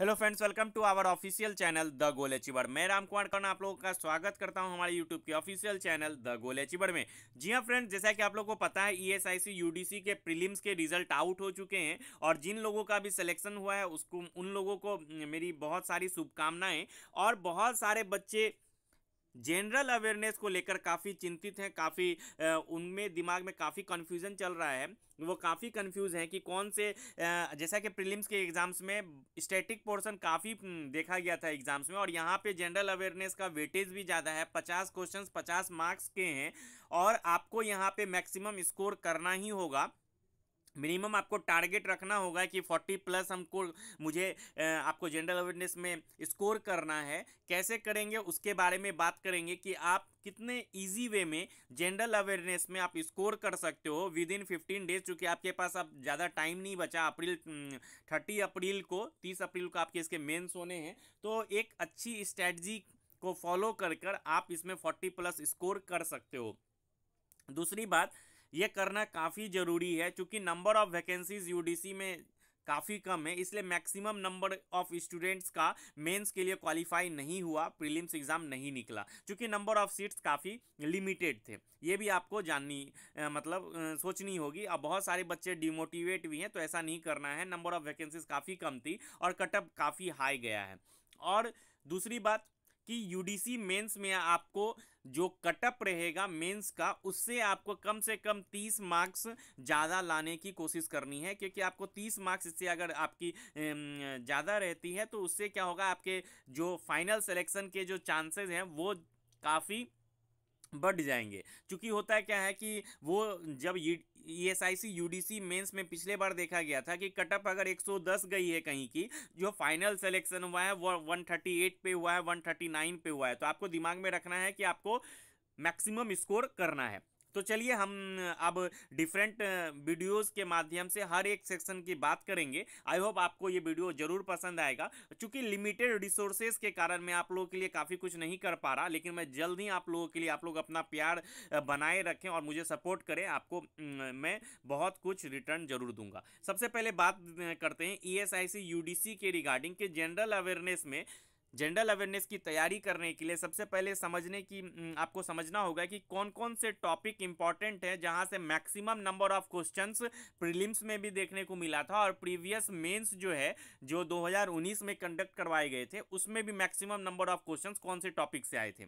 hello friends welcome to our official channel the goal achiever मैं राम कुमार कर्ण आप लोगों का स्वागत करता हूं हमारे यूट्यूब के official channel the goal achiever में जी हां फ्रेंड्स जैसा कि आप लोगों को पता है ईएसआईसी e यूडीसी के प्रीलिम्स के रिजल्ट आउट हो चुके हैं और जिन लोगों का भी सिलेक्शन हुआ है उसको उन लोगों को मेरी बहुत सारी शुभकामनाएं और बहुत सारे बच्चे जनरल अवेयरनेस को लेकर काफ़ी चिंतित हैं काफ़ी उनमें दिमाग में काफ़ी कन्फ्यूज़न चल रहा है वो काफ़ी कन्फ्यूज़ हैं कि कौन से जैसा कि प्रीलिम्स के एग्ज़ाम्स में स्टैटिक पोर्शन काफ़ी देखा गया था एग्ज़ाम्स में और यहाँ पे जनरल अवेयरनेस का वेटेज भी ज़्यादा है पचास क्वेश्चन पचास मार्क्स के हैं और आपको यहाँ पर मैक्सिमम स्कोर करना ही होगा मिनिमम आपको टारगेट रखना होगा कि 40 प्लस हमको मुझे आपको जनरल अवेयरनेस में स्कोर करना है कैसे करेंगे उसके बारे में बात करेंगे कि आप कितने इजी वे में जनरल अवेयरनेस में आप स्कोर कर सकते हो विद इन फिफ्टीन डेज चूँकि आपके पास अब ज़्यादा टाइम नहीं बचा अप्रैल थर्टी अप्रैल को तीस अप्रैल को आपके इसके मेन्स होने हैं तो एक अच्छी स्ट्रैटी को फॉलो कर कर आप इसमें फोर्टी प्लस स्कोर कर सकते हो दूसरी बात ये करना काफ़ी ज़रूरी है चूँकि नंबर ऑफ वैकेंसीज यूडीसी में काफ़ी कम है इसलिए मैक्सिमम नंबर ऑफ स्टूडेंट्स का मेंस के लिए क्वालिफाई नहीं हुआ प्रीलिम्स एग्ज़ाम नहीं निकला क्योंकि नंबर ऑफ सीट्स काफ़ी लिमिटेड थे ये भी आपको जाननी मतलब सोचनी होगी अब बहुत सारे बच्चे डिमोटिवेट भी हैं तो ऐसा नहीं करना है नंबर ऑफ वैकेंसीज काफ़ी कम थी और कटअप काफ़ी हाई गया है और दूसरी बात कि यूडीसी मेंस में आपको जो कटअप रहेगा मेंस का उससे आपको कम से कम तीस मार्क्स ज़्यादा लाने की कोशिश करनी है क्योंकि आपको तीस मार्क्स इससे अगर आपकी ज़्यादा रहती है तो उससे क्या होगा आपके जो फाइनल सिलेक्शन के जो चांसेस हैं वो काफ़ी बढ़ जाएंगे क्योंकि होता है क्या है कि वो जब ईएसआईसी यूडीसी मेंस में पिछले बार देखा गया था कि कटअप अगर 110 गई है कहीं की जो फाइनल सिलेक्शन हुआ है वो 138 पे हुआ है 139 पे हुआ है तो आपको दिमाग में रखना है कि आपको मैक्सिमम स्कोर करना है तो चलिए हम अब डिफरेंट वीडियोस के माध्यम से हर एक सेक्शन की बात करेंगे आई होप आपको ये वीडियो जरूर पसंद आएगा क्योंकि लिमिटेड रिसोर्सेज के कारण मैं आप लोगों के लिए काफ़ी कुछ नहीं कर पा रहा लेकिन मैं जल्द ही आप लोगों के लिए आप लोग अपना प्यार बनाए रखें और मुझे सपोर्ट करें आपको मैं बहुत कुछ रिटर्न जरूर दूंगा सबसे पहले बात करते हैं E S I C U D C के रिगार्डिंग के जनरल अवेयरनेस में जनरल अवेयरनेस की तैयारी करने के लिए सबसे पहले समझने की आपको समझना होगा कि कौन कौन से टॉपिक इंपॉर्टेंट है जहां से maximum number of questions prelims में भी देखने को मिला था और प्रीवियस मेंस जो है जो 2019 में कंडक्ट करवाए गए थे उसमें भी मैक्सिमम नंबर ऑफ क्वेश्चंस कौन से टॉपिक से आए थे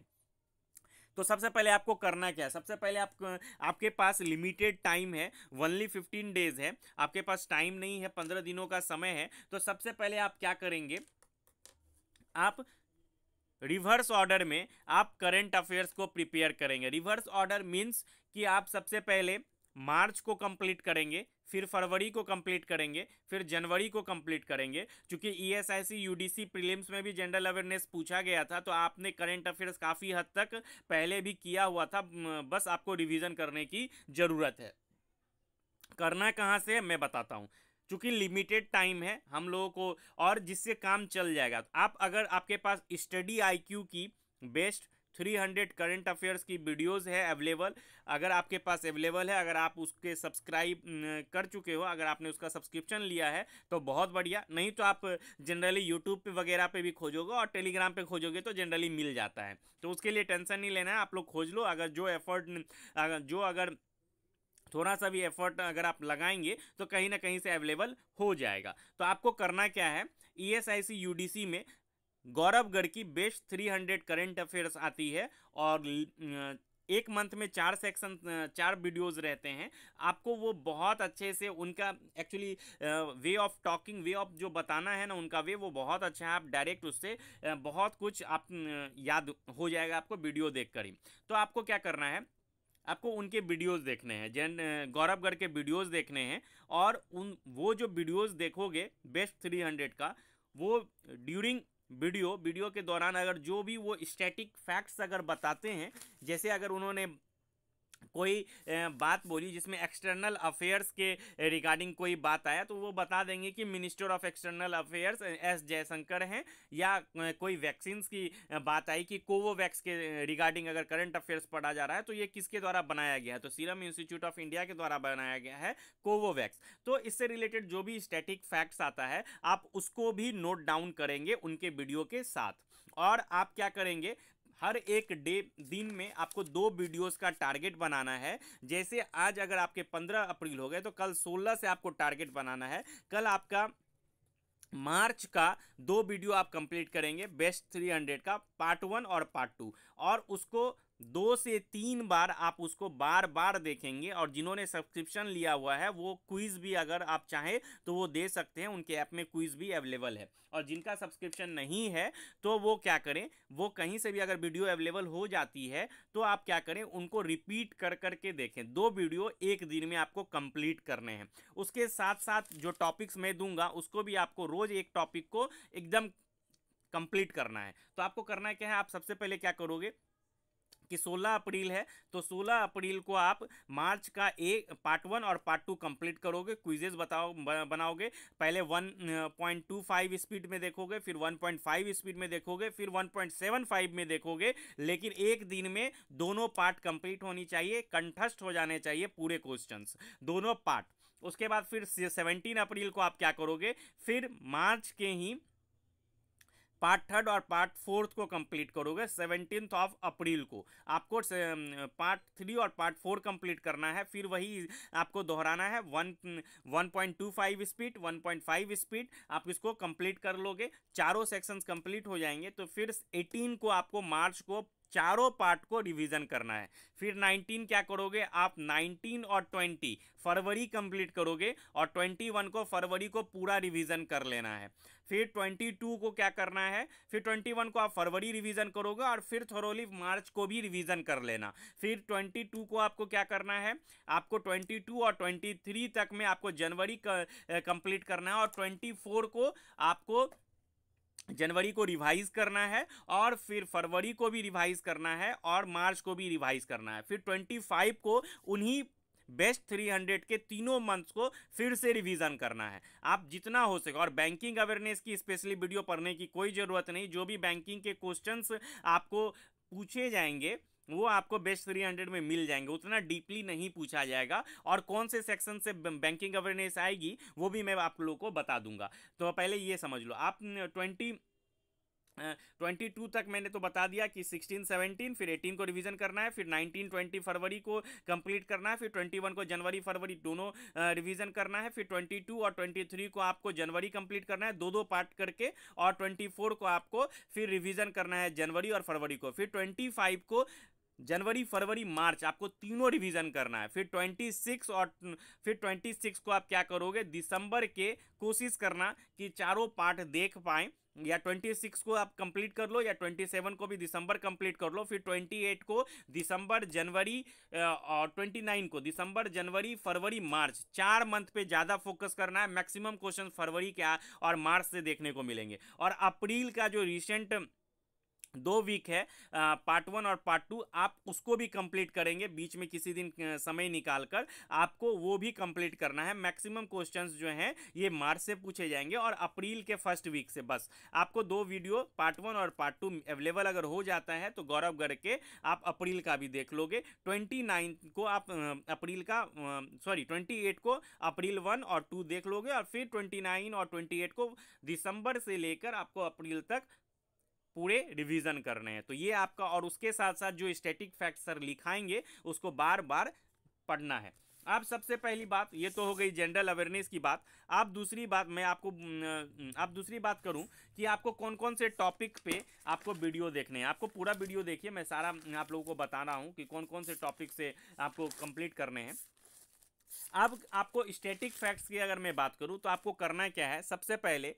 तो सबसे पहले आपको करना क्या है सबसे पहले आप आपके पास लिमिटेड टाइम है वनली फिफ्टीन डेज है आपके पास टाइम नहीं है पंद्रह दिनों का समय है तो सबसे पहले आप क्या करेंगे आप रिवर्स ऑर्डर में आप करेंट अफेयर्स को प्रिपेयर करेंगे रिवर्स ऑर्डर मीन्स कि आप सबसे पहले मार्च को कंप्लीट करेंगे फिर फरवरी को कंप्लीट करेंगे फिर जनवरी को कंप्लीट करेंगे क्योंकि E S I C U D C prelims में भी जनरल अवेयरनेस पूछा गया था तो आपने करंट अफेयर्स काफ़ी हद तक पहले भी किया हुआ था बस आपको रिवीजन करने की ज़रूरत है करना कहाँ से मैं बताता हूँ चूँकि लिमिटेड टाइम है हम लोगों को और जिससे काम चल जाएगा आप अगर आपके पास स्टडी आईक्यू की बेस्ट 300 करंट अफेयर्स की वीडियोस है अवेलेबल अगर आपके पास अवेलेबल है अगर आप उसके सब्सक्राइब कर चुके हो अगर आपने उसका सब्सक्रिप्शन लिया है तो बहुत बढ़िया नहीं तो आप जनरली यूट्यूब पे वगैरह पे भी खोजोगे और टेलीग्राम पे खोजोगे तो जनरली मिल जाता है तो उसके लिए टेंशन नहीं लेना है आप लोग खोज लो अगर जो एफर्ट अगर जो अगर थोड़ा सा भी एफर्ट अगर आप लगाएंगे तो कहीं ना कहीं से अवेलेबल हो जाएगा तो आपको करना क्या है E S I C U D C में गौरवगढ़ की बेस्ट हंड्रेड करंट अफेयर्स आती है और एक मंथ में चार सेक्शन चार वीडियोस रहते हैं आपको वो बहुत अच्छे से उनका actually way of talking way of जो बताना है ना उनका वे वो बहुत अच्छा है आप डायरेक्ट उससे बहुत कुछ आप याद हो जाएगा आपको वीडियो देख कर ही तो आपको क्या करना है आपको उनके वीडियोस देखने हैं जैन गौरवगढ़ के वीडियोस देखने हैं और उन वो जो वीडियोस देखोगे बेस्ट 300 का वो ड्यूरिंग वीडियो वीडियो के दौरान अगर जो भी वो स्टैटिक फैक्ट्स अगर बताते हैं जैसे अगर उन्होंने कोई बात बोली जिसमें एक्सटर्नल अफेयर्स के रिगार्डिंग कोई बात आया तो वो बता देंगे कि minister of external affairs S Jaishankar हैं या कोई वैक्सीन की बात आई कि कोवोवैक्स के रिगार्डिंग अगर करंट अफेयर्स पढ़ा जा रहा है तो ये किसके द्वारा बनाया गया है तो सीरम इंस्टीट्यूट ऑफ इंडिया के द्वारा बनाया गया है कोवोवैक्स तो इससे रिलेटेड जो भी स्टैटिक फैक्ट्स आता है आप उसको भी नोट डाउन करेंगे उनके वीडियो के साथ और आप क्या करेंगे हर एक डे दिन में आपको दो वीडियोस का टारगेट बनाना है जैसे आज अगर आपके पंद्रह अप्रैल हो गए तो कल सोलह से आपको टारगेट बनाना है कल आपका मार्च का दो वीडियो आप कंप्लीट करेंगे बेस्ट थ्री हंड्रेड का पार्ट वन और पार्ट टू और उसको दो से तीन बार आप उसको बार बार देखेंगे और जिन्होंने सब्सक्रिप्शन लिया हुआ है वो क्विज़ भी अगर आप चाहें तो वो दे सकते हैं उनके ऐप में क्विज़ भी अवेलेबल है और जिनका सब्सक्रिप्शन नहीं है तो वो क्या करें वो कहीं से भी अगर वीडियो अवेलेबल हो जाती है तो आप क्या करें उनको रिपीट कर कर के देखें दो वीडियो एक दिन में आपको कंप्लीट करने हैं उसके साथ साथ जो टॉपिक्स मैं दूंगा उसको भी आपको रोज़ एक टॉपिक को एकदम कंप्लीट करना है तो आपको करना है क्या है आप सबसे पहले क्या करोगे कि 16 अप्रैल है तो 16 अप्रैल को आप मार्च का एक पार्ट वन और पार्ट टू कंप्लीट करोगे क्विजेज बताओ बनाओगे पहले 1.25 स्पीड में देखोगे फिर 1.5 स्पीड में देखोगे फिर 1.75 में देखोगे लेकिन एक दिन में दोनों पार्ट कंप्लीट होनी चाहिए कंठस्थ हो जाने चाहिए पूरे क्वेश्चन दोनों पार्ट उसके बाद फिर सेवनटीन अप्रैल को आप क्या करोगे फिर मार्च के ही पार्ट थर्ड और पार्ट फोर्थ को कंप्लीट करोगे सेवनटीन ऑफ अप्रैल को आपको पार्ट थ्री और पार्ट फोर कंप्लीट करना है फिर वही आपको दोहराना है one one point two five speed one point five speed आप इसको कंप्लीट कर लोगे चारों सेक्शंस कंप्लीट हो जाएंगे तो फिर एटीन को आपको मार्च को चारों पार्ट को रिवीजन करना है फिर 19 क्या करोगे आप 19 और 20 फरवरी कंप्लीट करोगे और 21 को फरवरी को पूरा रिवीजन कर लेना है फिर 22 को क्या करना है फिर 21 को आप फरवरी रिवीजन करोगे और फिर थोरोली मार्च को भी रिवीजन कर लेना फिर 22 को आपको क्या करना है आपको 22 और 23 तक में आपको जनवरी कंप्लीट करना है और 24 को आपको जनवरी को रिवाइज करना है और फिर फरवरी को भी रिवाइज करना है और मार्च को भी रिवाइज करना है फिर ट्वेंटी फाइव को उन्हीं बेस्ट 300 के तीनों मंथ्स को फिर से रिवीजन करना है आप जितना हो सके और बैंकिंग अवेयरनेस की स्पेशली वीडियो पढ़ने की कोई ज़रूरत नहीं जो भी बैंकिंग के क्वेश्चंस आपको पूछे जाएंगे वो आपको बेस्ट थ्री हंड्रेड में मिल जाएंगे उतना डीपली नहीं पूछा जाएगा और कौन से सेक्शन से बैंकिंग अवेयरनेस आएगी वो भी मैं आप लोगों को बता दूंगा तो पहले ये समझ लो आप ट्वेंटी ट्वेंटी टू तक मैंने तो बता दिया कि सिक्सटीन सेवनटीन फिर एटीन को रिवीजन करना है फिर नाइनटीन ट्वेंटी फरवरी को कंप्लीट करना है फिर ट्वेंटी वन को जनवरी फरवरी दोनों रिवीजन करना है फिर ट्वेंटी टू और ट्वेंटी थ्री को आपको जनवरी कंप्लीट करना है दो दो पार्ट करके और ट्वेंटी फोर को आपको फिर रिविजन करना है जनवरी और फरवरी को फिर ट्वेंटी फाइव को जनवरी फरवरी मार्च आपको तीनों रिवीजन करना है फिर 26 और फिर 26 को आप क्या करोगे दिसंबर के कोशिश करना कि चारों पार्ट देख पाएँ या 26 को आप कंप्लीट कर लो या 27 को भी दिसंबर कंप्लीट कर लो फिर 28 को दिसंबर जनवरी और 29 को दिसंबर जनवरी फरवरी मार्च चार मंथ पे ज़्यादा फोकस करना है मैक्सिमम क्वेश्चन फरवरी के और मार्च से देखने को मिलेंगे और अप्रैल का जो रिसेंट दो वीक है पार्ट वन और पार्ट टू आप उसको भी कंप्लीट करेंगे बीच में किसी दिन समय निकाल कर आपको वो भी कंप्लीट करना है मैक्सिमम क्वेश्चंस जो हैं ये मार्च से पूछे जाएंगे और अप्रैल के फर्स्ट वीक से बस आपको दो वीडियो पार्ट वन और पार्ट टू अवेलेबल अगर हो जाता है तो गौरव गर्ग के आप अप्रैल का भी देख लोगे ट्वेंटी को आप अप्रैल का सॉरी ट्वेंटी को अप्रैल वन और टू देख लोगे और फिर ट्वेंटी और ट्वेंटी को दिसंबर से लेकर आपको अप्रैल तक पूरे रिवीजन करने हैं तो ये आपका और उसके साथ साथ जो स्टैटिक फैक्ट सर लिखाएंगे उसको बार बार पढ़ना है अब सबसे पहली बात ये तो हो गई जनरल अवेयरनेस की बात आप दूसरी बात मैं आपको आप दूसरी बात करूं कि आपको कौन कौन से टॉपिक पे आपको वीडियो देखने हैं आपको पूरा वीडियो देखिए मैं सारा आप लोगों को बता रहा हूं कि कौन कौन से टॉपिक से आपको कंप्लीट करने हैं अब आपको स्टैटिक फैक्ट्स की अगर मैं बात करूँ तो आपको करना क्या है सबसे पहले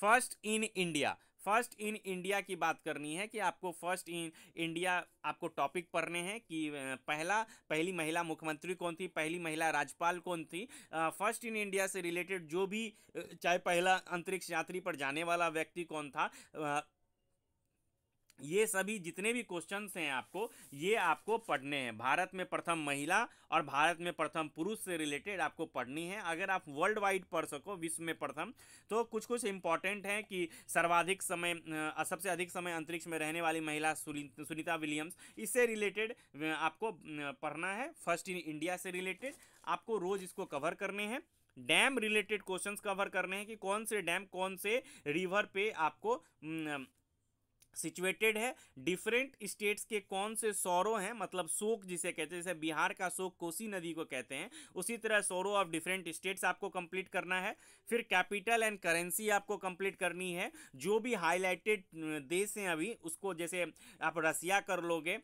first in India first in India की बात करनी है कि आपको फर्स्ट इन इंडिया आपको टॉपिक पढ़ने हैं कि पहला पहली महिला मुख्यमंत्री कौन थी पहली महिला राज्यपाल कौन थी फर्स्ट इन इंडिया से रिलेटेड जो भी चाहे पहला अंतरिक्ष यात्री पर जाने वाला व्यक्ति कौन था ये सभी जितने भी क्वेश्चन हैं आपको ये आपको पढ़ने हैं भारत में प्रथम महिला और भारत में प्रथम पुरुष से रिलेटेड आपको पढ़नी है अगर आप वर्ल्ड वाइड पढ़ सको विश्व में प्रथम तो कुछ कुछ इंपॉर्टेंट हैं कि सर्वाधिक समय सबसे अधिक समय अंतरिक्ष में रहने वाली महिला सुनीता विलियम्स इससे रिलेटेड आपको पढ़ना है फर्स्ट इन इंडिया से रिलेटेड आपको रोज़ इसको कवर करने हैं डैम रिलेटेड क्वेश्चंस कवर करने हैं कि कौन से डैम कौन से रिवर पे आपको सिचुएटेड है डिफरेंट स्टेट्स के कौन से सौरों हैं मतलब शोक जिसे कहते हैं जैसे बिहार का शोक कोसी नदी को कहते हैं उसी तरह सौरों ऑफ डिफरेंट स्टेट्स आपको कंप्लीट करना है फिर कैपिटल एंड करेंसी आपको कंप्लीट करनी है जो भी हाईलाइटेड देश हैं अभी उसको जैसे आप रसिया कर लोगे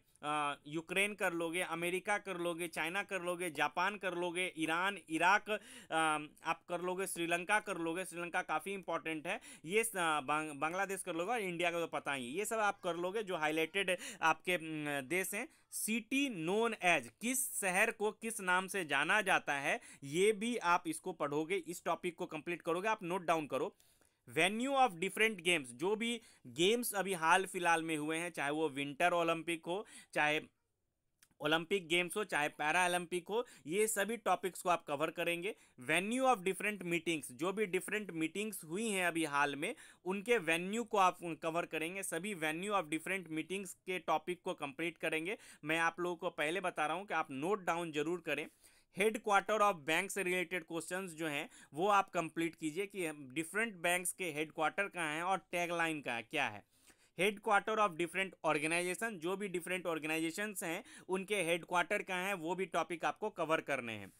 यूक्रेन कर लोगे अमेरिका कर लोगे चाइना कर लोगे जापान कर लोगे ईरान इराक आप कर लोगे श्रीलंका कर लोगे श्रीलंका काफ़ी इंपॉर्टेंट है ये बांग्लादेश कर लोगे और इंडिया का तो पता ही ये सब आप कर लोगे जो हाईलाइटेड आपके देश हैं सिटी नोन एज किस शहर को किस नाम से जाना जाता है ये भी आप इसको पढ़ोगे इस टॉपिक को कंप्लीट करोगे आप नोट डाउन करो वेन्यू ऑफ डिफरेंट गेम्स जो भी गेम्स अभी हाल फिलहाल में हुए हैं चाहे वो विंटर ओलंपिक हो चाहे ओलंपिक गेम्स हो चाहे पैरा ओलंपिक हो ये सभी टॉपिक्स को आप कवर करेंगे वेन्यू ऑफ डिफरेंट मीटिंग्स जो भी डिफरेंट मीटिंग्स हुई हैं अभी हाल में उनके वेन्यू को आप कवर करेंगे सभी वेन्यू ऑफ डिफरेंट मीटिंग्स के टॉपिक को कंप्लीट करेंगे मैं आप लोगों को पहले बता रहा हूँ कि आप नोट डाउन जरूर करें हेड क्वार्टर ऑफ बैंक से रिलेटेड क्वेश्चंस जो हैं वो आप कंप्लीट कीजिए कि डिफरेंट बैंक्स के हेड क्वार्टर कहाँ हैं और टैगलाइन का क्या है headquarter of different organisation जो भी डिफरेंट ऑर्गेनाइजेशन हैं उनके हेड क्वार्टर कहाँ हैं वो भी टॉपिक आपको कवर करने हैं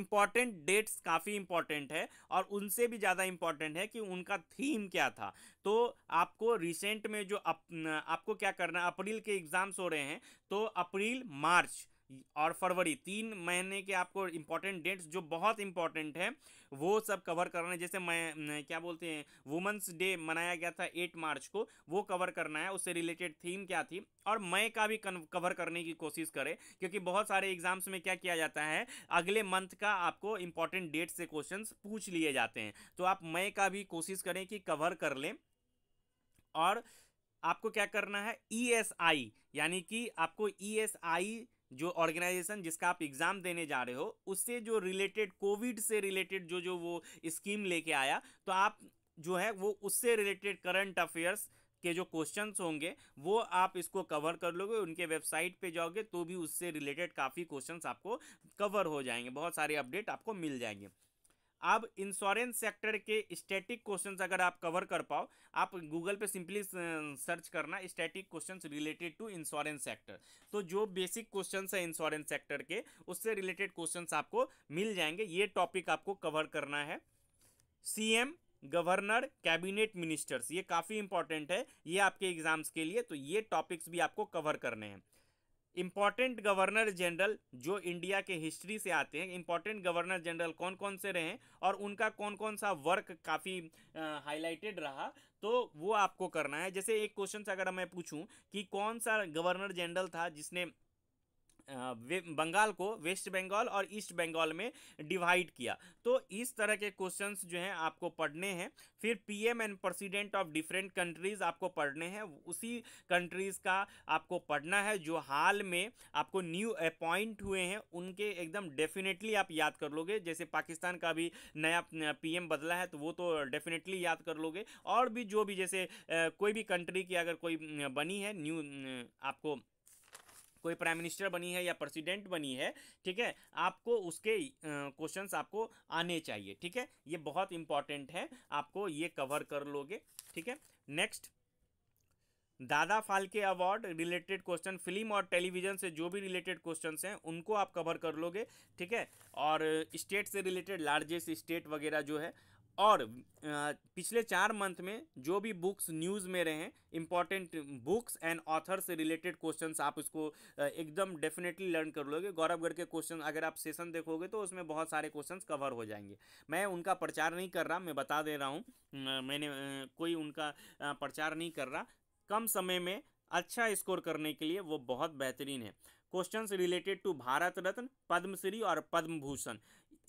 इम्पॉर्टेंट डेट्स काफ़ी इम्पॉर्टेंट है और उनसे भी ज़्यादा इम्पॉर्टेंट है कि उनका थीम क्या था तो आपको रिसेंट में जो अप, आपको क्या करना अप्रैल के एग्ज़ाम्स हो रहे हैं तो अप्रैल मार्च और फरवरी तीन महीने के आपको इम्पॉर्टेंट डेट्स जो बहुत इंपॉर्टेंट हैं वो सब कवर करना है जैसे मैं क्या बोलते हैं वुमेंस डे मनाया गया था एट मार्च को वो कवर करना है उससे रिलेटेड थीम क्या थी और मई का भी कवर करने की कोशिश करें क्योंकि बहुत सारे एग्जाम्स में क्या किया जाता है अगले मंथ का आपको इंपॉर्टेंट डेट से क्वेश्चन पूछ लिए जाते हैं तो आप मई का भी कोशिश करें कि कवर कर लें और आपको क्या करना है ई एस आई यानी कि आपको ई एस आई जो ऑर्गेनाइजेशन जिसका आप एग्ज़ाम देने जा रहे हो उससे जो रिलेटेड कोविड से रिलेटेड जो जो वो स्कीम लेके आया तो आप जो है वो उससे रिलेटेड करंट अफेयर्स के जो क्वेश्चंस होंगे वो आप इसको कवर कर लोगे उनके वेबसाइट पे जाओगे तो भी उससे रिलेटेड काफ़ी क्वेश्चंस आपको कवर हो जाएंगे बहुत सारे अपडेट आपको मिल जाएंगे अब इंश्योरेंस सेक्टर के स्टैटिक क्वेश्चंस अगर आप कवर कर पाओ आप गूगल पे सिंपली सर्च करना static questions related to insurance sector तो जो बेसिक क्वेश्चंस है इंश्योरेंस सेक्टर के उससे रिलेटेड क्वेश्चंस आपको मिल जाएंगे ये टॉपिक आपको कवर करना है सीएम गवर्नर कैबिनेट मिनिस्टर्स ये काफ़ी इंपॉर्टेंट है ये आपके एग्जाम्स के लिए तो ये टॉपिक्स भी आपको कवर करने हैं इम्पॉर्टेंट गवर्नर जनरल जो इंडिया के हिस्ट्री से आते हैं इम्पॉर्टेंट गवर्नर जनरल कौन कौन से रहे और उनका कौन कौन सा वर्क काफ़ी हाईलाइटेड रहा तो वो आपको करना है जैसे एक क्वेश्चन अगर मैं पूछूं कि कौन सा गवर्नर जनरल था जिसने बंगाल को वेस्ट बंगाल और ईस्ट बंगाल में डिवाइड किया तो इस तरह के क्वेश्चंस जो हैं आपको पढ़ने हैं फिर PM and president of different countries आपको पढ़ने हैं उसी कंट्रीज़ का आपको पढ़ना है जो हाल में आपको न्यू अपॉइंट हुए हैं उनके एकदम डेफिनेटली आप याद कर लोगे जैसे पाकिस्तान का भी नया पी बदला है तो वो तो डेफिनेटली याद कर लोगे और भी जो भी जैसे कोई भी कंट्री की अगर कोई बनी है न्यू आपको कोई प्राइम मिनिस्टर बनी है या प्रेसिडेंट बनी है ठीक है आपको उसके क्वेश्चन आपको आने चाहिए ठीक है ये बहुत इंपॉर्टेंट है आपको ये कवर कर लोगे ठीक है next Dada Phalke award related question film और टेलीविजन से जो भी रिलेटेड क्वेश्चंस हैं उनको आप कवर कर लोगे ठीक है और स्टेट से रिलेटेड लार्जेस्ट स्टेट वगैरह जो है और पिछले चार मंथ में जो भी बुक्स न्यूज़ में रहे हैं इंपॉर्टेंट बुक्स एंड ऑथर से रिलेटेड क्वेश्चंस आप उसको एकदम डेफिनेटली लर्न कर लोगे गौरवगढ़ के क्वेश्चन अगर आप सेशन देखोगे तो उसमें बहुत सारे क्वेश्चंस कवर हो जाएंगे मैं उनका प्रचार नहीं कर रहा मैं बता दे रहा हूँ मैंने कोई उनका प्रचार नहीं कर रहा कम समय में अच्छा स्कोर करने के लिए वो बहुत बेहतरीन है questions related to Bharat Ratna Padmashri और पद्म भूषण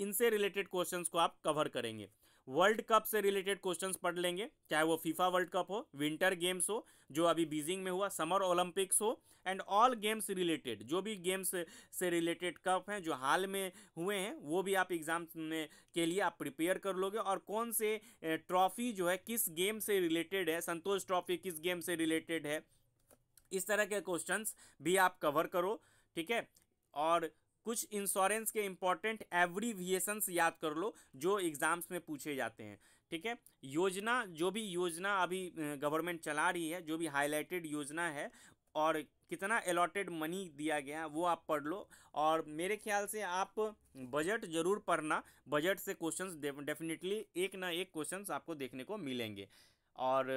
इनसे रिलेटेड क्वेश्चंस को आप कवर करेंगे वर्ल्ड कप से रिलेटेड क्वेश्चन पढ़ लेंगे चाहे वो फीफा वर्ल्ड कप हो विंटर गेम्स हो जो अभी बीजिंग में हुआ समर ओलंपिक्स हो एंड ऑल गेम्स रिलेटेड जो भी गेम्स से रिलेटेड कप हैं जो हाल में हुए हैं वो भी आप एग्जाम के लिए आप प्रिपेयर कर लोगे और कौन से ट्रॉफी जो है किस गेम से रिलेटेड है संतोष ट्रॉफी किस गेम से रिलेटेड है इस तरह के क्वेश्चंस भी आप कवर करो ठीक है और कुछ इंश्योरेंस के इंपॉर्टेंट एवरीविएशंस याद कर लो जो एग्जाम्स में पूछे जाते हैं ठीक है योजना जो भी योजना अभी गवर्नमेंट चला रही है जो भी हाईलाइटेड योजना है और कितना अलॉटेड मनी दिया गया है वो आप पढ़ लो और मेरे ख्याल से आप बजट जरूर पढ़ना बजट से क्वेश्चंस डेफिनेटली एक ना एक क्वेश्चंस आपको देखने को मिलेंगे और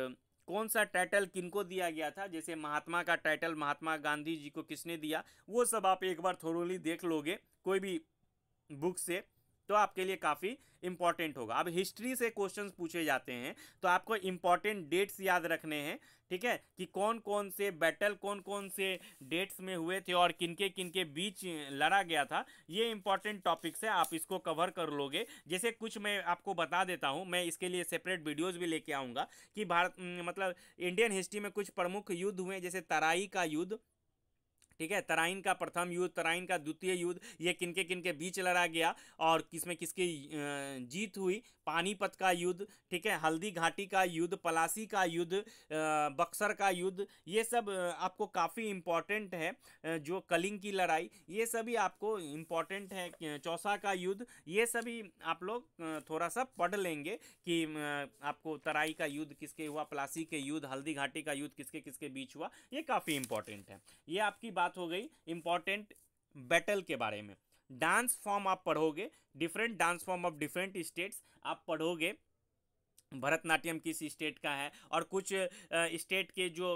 कौन सा टाइटल किनको दिया गया था जैसे महात्मा का टाइटल महात्मा गांधी जी को किसने दिया वो सब आप एक बार थोड़ोली देख लोगे कोई भी बुक से तो आपके लिए काफ़ी इंपॉर्टेंट होगा अब हिस्ट्री से क्वेश्चंस पूछे जाते हैं तो आपको इंपॉर्टेंट डेट्स याद रखने हैं ठीक है कि कौन कौन से बैटल कौन कौन से डेट्स में हुए थे और किनके किनके बीच लड़ा गया था ये इंपॉर्टेंट टॉपिक्स है आप इसको कवर कर लोगे जैसे कुछ मैं आपको बता देता हूँ मैं इसके लिए सेपरेट वीडियोज भी लेके आऊँगा कि भारत मतलब इंडियन हिस्ट्री में कुछ प्रमुख युद्ध हुए जैसे तराई का युद्ध ठीक है तराइन का प्रथम युद्ध तराइन का द्वितीय युद्ध ये किनके किनके बीच लड़ा गया और किसमें किसकी जीत हुई पानीपत का युद्ध ठीक है हल्दी घाटी का युद्ध पलासी का युद्ध बक्सर का युद्ध ये सब आपको काफ़ी इम्पॉर्टेंट है जो कलिंग की लड़ाई ये सभी आपको इम्पॉर्टेंट है चौसा का युद्ध ये सभी आप लोग थोड़ा सा पढ़ लेंगे कि आपको तराई का युद्ध किसके हुआ पलासी के युद्ध हल्दी घाटी का युद्ध किसके किसके बीच हुआ ये काफ़ी इंपॉर्टेंट है ये आपकी बात बात हो गई इंपॉर्टेंट बैटल के बारे में डांस फॉर्म आप पढ़ोगे different dance form of different states आप पढ़ोगे भरतनाट्यम किस स्टेट का है और कुछ स्टेट के जो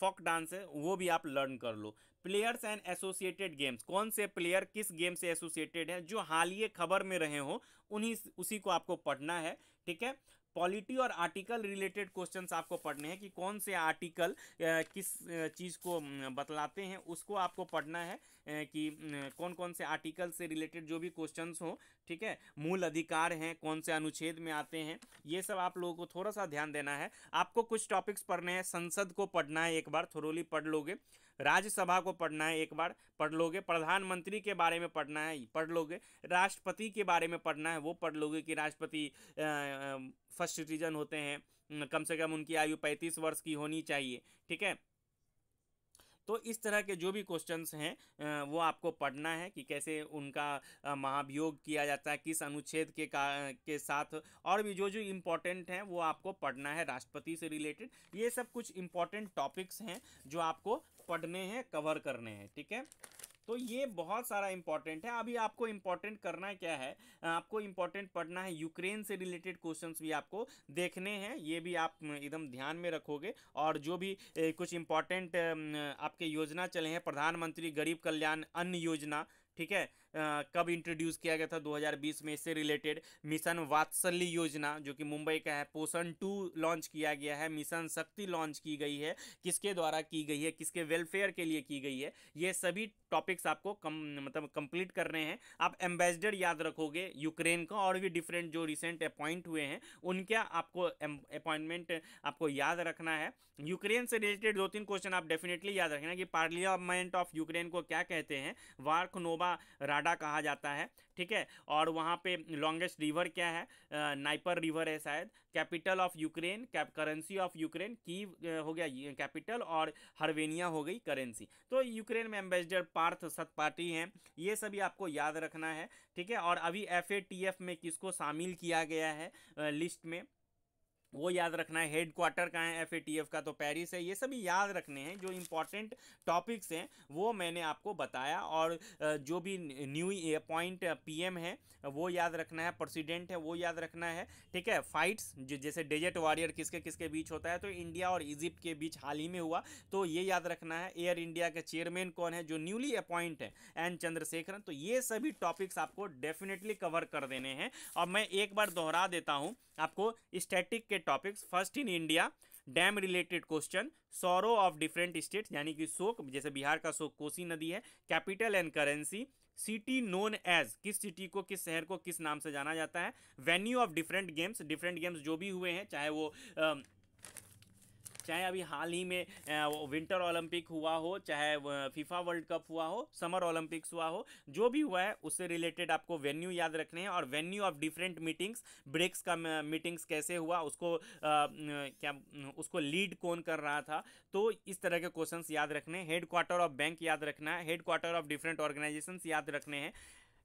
फोक डांस है वो भी आप लर्न कर लो प्लेयर्स एंड एसोसिएटेड गेम्स कौन से प्लेयर किस गेम से एसोसिएटेड हैं जो हाल ही खबर में रहे हो उन्हीं उसी को आपको पढ़ना है ठीक है पॉलिटी और आर्टिकल रिलेटेड क्वेश्चन आपको पढ़ने हैं कि कौन से आर्टिकल किस चीज़ को बतलाते हैं उसको आपको पढ़ना है कि कौन कौन से आर्टिकल से रिलेटेड जो भी क्वेश्चन हो ठीक है मूल अधिकार हैं कौन से अनुच्छेद में आते हैं ये सब आप लोगों को थोड़ा सा ध्यान देना है आपको कुछ टॉपिक्स पढ़ने हैं संसद को पढ़ना है एक बार थोरोली पढ़ लोगे राज्यसभा को पढ़ना है एक बार पढ़ लोगे प्रधानमंत्री के बारे में पढ़ना है पढ़ लोगे राष्ट्रपति के बारे में पढ़ना है वो पढ़ लोगे कि राष्ट्रपति फर्स्ट सिटीजन होते हैं कम से कम उनकी आयु पैंतीस वर्ष की होनी चाहिए ठीक है तो इस तरह के जो भी क्वेश्चंस हैं वो आपको पढ़ना है कि कैसे उनका महाभियोग किया जाता है किस अनुच्छेद के का के साथ और भी जो जो इम्पोर्टेंट हैं वो आपको पढ़ना है राष्ट्रपति से रिलेटेड ये सब कुछ इम्पोर्टेंट टॉपिक्स हैं जो आपको पढ़ने हैं कवर करने हैं ठीक है तो ये बहुत सारा इंपॉर्टेंट है अभी आपको इंपॉर्टेंट करना क्या है आपको इंपॉर्टेंट पढ़ना है यूक्रेन से रिलेटेड क्वेश्चंस भी आपको देखने हैं ये भी आप एकदम ध्यान में रखोगे और जो भी कुछ इंपॉर्टेंट आपके योजना चले हैं प्रधानमंत्री गरीब कल्याण अन्न योजना ठीक है कब इंट्रोड्यूस किया गया था 2020 में इससे रिलेटेड मिशन वात्सल्य योजना जो कि मुंबई का है पोषण टू लॉन्च किया गया है मिशन शक्ति लॉन्च की गई है किसके द्वारा की गई है किसके वेलफेयर के लिए की गई है ये सभी टॉपिक्स आपको कम मतलब कंप्लीट करने हैं आप एम्बेसडर याद रखोगे यूक्रेन का और भी डिफरेंट जो रिसेंट अपॉइंट हुए हैं उनके आपको अपॉइंटमेंट आपको याद रखना है यूक्रेन से रिलेटेड दो तीन क्वेश्चन आप डेफिनेटली याद रखना कि पार्लियामेंट ऑफ यूक्रेन को क्या कहते हैं वार्क राडा कहा जाता है ठीक है और वहाँ पे लॉन्गेस्ट रिवर क्या है नाइपर रिवर है शायद capital of Ukraine currency of Ukraine की हो गया कैपिटल और हरवेनिया हो गई करेंसी तो यूक्रेन में एम्बेसडर पार्थ सतपाठी हैं ये सभी आपको याद रखना है ठीक है और अभी एफ में किसको शामिल किया गया है लिस्ट में वो याद रखना है हेड क्वार्टर कहाँ है एफ का तो पेरिस है ये सभी याद रखने हैं जो इम्पॉर्टेंट टॉपिक्स हैं वो मैंने आपको बताया और जो भी न्यू अपॉइंट पीएम है वो याद रखना है प्रेसिडेंट है वो याद रखना है ठीक है फाइट्स जैसे डेजर्ट वॉरियर किसके किसके बीच होता है तो इंडिया और इजिप्ट के बीच हाल ही में हुआ तो ये याद रखना है एयर इंडिया के चेयरमैन कौन है जो न्यूली अपॉइंट है एन चंद्रशेखरन तो ये सभी टॉपिक्स आपको डेफिनेटली कवर कर देने हैं और मैं एक बार दोहरा देता हूँ आपको स्टैटिक के topics first in India dam related question sorrow of different state यानी कि शोक जैसे बिहार का शोक कोसी नदी है capital and currency city known as किस सिटी को किस शहर को किस नाम से जाना जाता है venue of different games different games जो भी हुए हैं चाहे वो चाहे अभी हाल ही में विंटर ओलंपिक हुआ हो चाहे फीफा वर्ल्ड कप हुआ हो समर ओलंपिक्स हुआ हो जो भी हुआ है उससे रिलेटेड आपको वेन्यू याद रखने हैं और venue of different meetings BRICS का मीटिंग्स कैसे हुआ उसको आ, क्या उसको लीड कौन कर रहा था तो इस तरह के क्वेश्चन याद रखने हेड क्वार्टर ऑफ बैंक याद रखना है headquarter of different organisation याद रखने हैं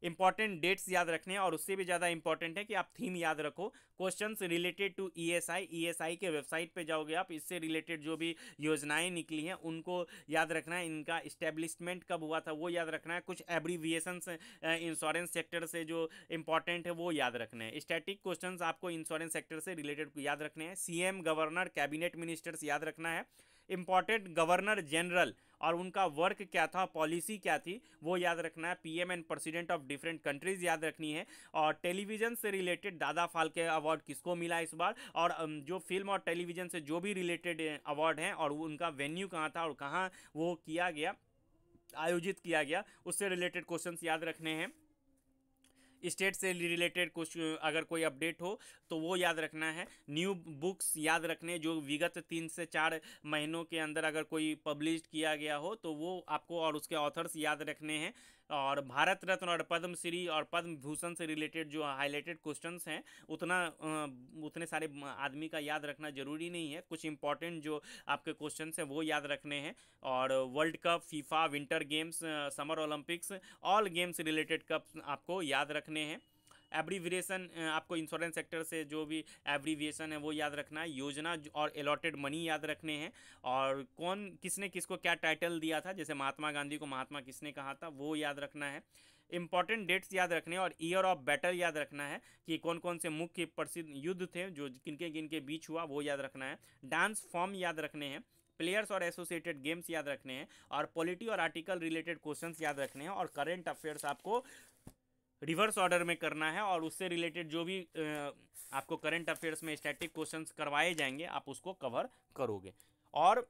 इंपॉर्टेंट डेट्स याद रखने हैं और उससे भी ज़्यादा इंपॉर्टेंट है कि आप थीम याद रखो questions related to ESI ESI के वेबसाइट पे जाओगे आप इससे रिलेटेड जो भी योजनाएं निकली हैं उनको याद रखना है इनका इस्टेब्लिशमेंट कब हुआ था वो याद रखना है कुछ एब्रीविएशन इंश्योरेंस सेक्टर से जो इंपॉर्टेंट है वो याद रखना है स्टैटिक क्वेश्चन आपको इंश्योरेंस सेक्टर से रिलेटेड याद रखने हैं सी गवर्नर कैबिनेट मिनिस्टर्स याद रखना है इम्पॉर्टेंट गवर्नर जनरल और उनका वर्क क्या था पॉलिसी क्या थी वो याद रखना है PM and president of different countries याद रखनी है और टेलीविजन से रिलेटेड दादा फाल्के अवार्ड किसको मिला इस बार और जो फिल्म और टेलीविजन से जो भी रिलेटेड अवार्ड हैं और उनका वेन्यू कहाँ था और कहाँ वो किया गया आयोजित किया गया उससे रिलेटेड क्वेश्चंस याद रखने हैं स्टेट से रिलेटेड कुछ अगर कोई अपडेट हो तो वो याद रखना है न्यू बुक्स याद रखने जो विगत तीन से चार महीनों के अंदर अगर कोई पब्लिश किया गया हो तो वो आपको और उसके ऑथर्स याद रखने हैं और भारत रत्न और पद्मश्री और पद्म भूषण से रिलेटेड जो हाईलाइटेड क्वेश्चन हैं उतना उतने सारे आदमी का याद रखना जरूरी नहीं है कुछ इंपॉर्टेंट जो आपके क्वेश्चन हैं वो याद रखने हैं और world cup FIFA winter games summer Olympics all games related cup आपको याद रखने रखने हैं एब्रीविएशन आपको इंश्योरेंस सेक्टर से जो भी एब्रीविएशन है वो याद रखना है योजना और अलॉटेड मनी याद रखने हैं और कौन किसने किसको क्या टाइटल दिया था जैसे महात्मा गांधी को महात्मा किसने कहा था वो याद रखना है इंपॉर्टेंट डेट्स याद रखने और ईयर ऑफ बैटल याद रखना है कि कौन कौन से मुख्य प्रसिद्ध युद्ध थे जो किनके किनके बीच हुआ वो याद रखना है डांस फॉर्म याद रखने हैं प्लेयर्स और एसोसिएटेड गेम्स याद रखने हैं और पॉलिटी और आर्टिकल रिलेटेड क्वेश्चंस याद रखने हैं और करेंट अफेयर्स आपको रिवर्स ऑर्डर में करना है और उससे रिलेटेड जो भी आपको करंट अफेयर्स में स्टैटिक क्वेश्चंस करवाए जाएंगे आप उसको कवर करोगे और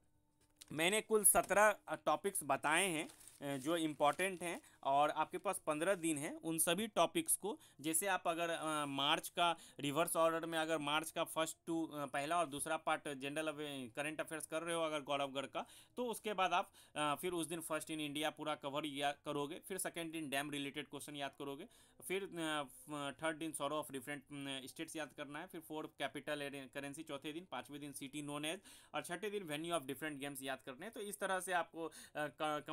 मैंने कुल सत्रह टॉपिक्स बताए हैं जो इम्पॉर्टेंट हैं और आपके पास पंद्रह दिन हैं उन सभी टॉपिक्स को जैसे आप अगर मार्च का रिवर्स ऑर्डर में अगर मार्च का फर्स्ट टू पहला और दूसरा पार्ट जनरल करेंट अफेयर्स कर रहे हो अगर गौरवगढ़ का तो उसके बाद आप फिर उस दिन फर्स्ट इन इंडिया पूरा कवर याद करोगे फिर सेकेंड दिन डैम रिलेटेड क्वेश्चन याद करोगे फिर थर्ड दिन सौरव ऑफ डिफरेंट स्टेट्स याद करना है फिर फोर्थ कैपिटल करेंसी चौथे दिन पाँचवें दिन सिटी नोन एज और छठे दिन वेन्यू ऑफ डिफरेंट गेम्स याद करने हैं तो इस तरह से आपको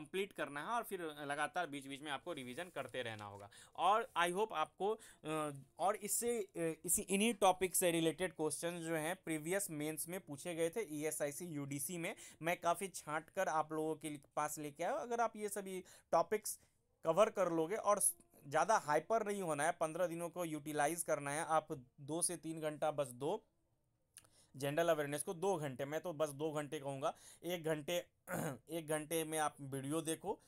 कंप्लीट करना है और फिर लगातार बीच बीच बीच में आपको रिविज़न करते रहना होगा और आई होप आपको और इससे इसी इन्हीं टॉपिक से रिलेटेड क्वेश्चन जो हैं प्रीवियस मेंस में पूछे गए थे ईएसआईसी e यूडीसी में मैं काफ़ी छांट कर आप लोगों के पास लेके आया अगर आप ये सभी टॉपिक्स कवर कर लोगे और ज़्यादा हाइपर नहीं होना है पंद्रह दिनों को यूटिलाइज़ करना है आप दो से तीन घंटा बस दो जनरल अवेयरनेस को दो घंटे मैं तो बस दो घंटे कहूँगा एक घंटे एक घंटे में आप वीडियो देखो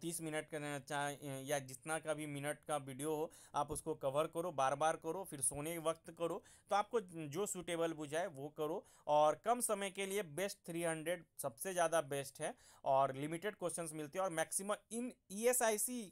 तीस मिनट का चाहे या जितना का भी मिनट का वीडियो हो आप उसको कवर करो बार बार करो फिर सोने के वक्त करो तो आपको जो सूटेबल बुझाए वो करो और कम समय के लिए बेस्ट थ्री हंड्रेड सबसे ज़्यादा बेस्ट है और लिमिटेड क्वेश्चंस मिलते हैं और मैक्सिमम इन ई e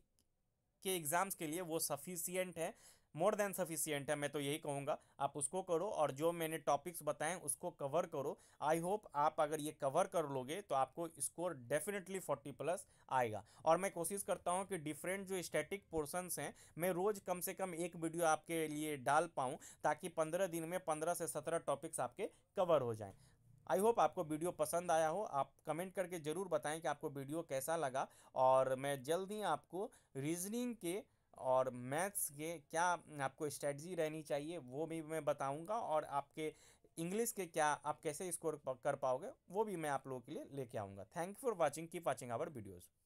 के एग्ज़ाम्स के लिए वो सफिशियंट है मोर देन सफिशियंट है मैं तो यही कहूँगा आप उसको करो और जो मैंने टॉपिक्स बताएं उसको कवर करो आई होप आप अगर ये कवर कर लोगे तो आपको स्कोर डेफिनेटली फोर्टी प्लस आएगा और मैं कोशिश करता हूँ कि डिफरेंट जो स्टैटिक पोर्सन्स हैं मैं रोज़ कम से कम एक वीडियो आपके लिए डाल पाऊँ ताकि पंद्रह दिन में पंद्रह से सत्रह टॉपिक्स आपके कवर हो जाएँ आई होप आपको वीडियो पसंद आया हो आप कमेंट करके ज़रूर बताएं कि आपको वीडियो कैसा लगा और मैं जल्द ही आपको रीजनिंग के और मैथ्स के क्या आपको स्ट्रेटजी रहनी चाहिए वो भी मैं बताऊंगा और आपके इंग्लिश के क्या आप कैसे स्कोर कर पाओगे वो भी मैं आप लोगों के लिए लेके आऊँगा thank for watching keep watching our videos